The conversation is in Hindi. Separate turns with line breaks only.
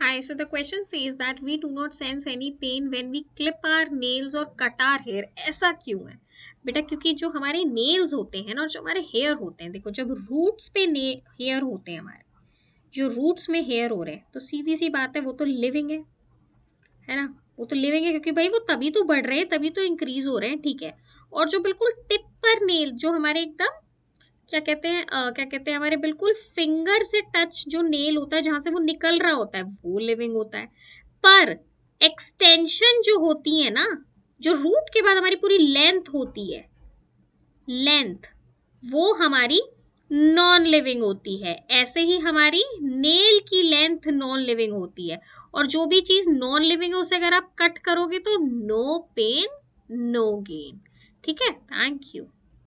Hi, so the question says that we do not sense any pain when we clip our nails or cut our hair. ऐसा क्यों है बेटा क्योंकि जो हमारे नेल्स होते हैं ना और जो हमारे हेयर होते हैं देखो जब रूट्स पे हेयर होते हैं हमारे जो रूट्स में हेयर हो रहे हैं तो सीधी सी बात है वो तो लिविंग है है ना वो तो लिविंग है क्योंकि भाई वो तभी तो बढ़ रहे हैं तभी तो इंक्रीज हो रहे हैं ठीक है और जो बिल्कुल टिप पर नेल जो हमारे एकदम क्या कहते हैं क्या कहते हैं हमारे बिल्कुल फिंगर से टच जो नेल होता है जहां से वो निकल रहा होता है वो लिविंग होता है पर एक्सटेंशन जो होती है ना जो रूट के बाद हमारी पूरी लेंथ होती है लेंथ वो हमारी नॉन लिविंग होती है ऐसे ही हमारी नेल की लेंथ नॉन लिविंग होती है और जो भी चीज नॉन लिविंग है उसे अगर आप कट करोगे तो नो पेन नो गेन ठीक है थैंक यू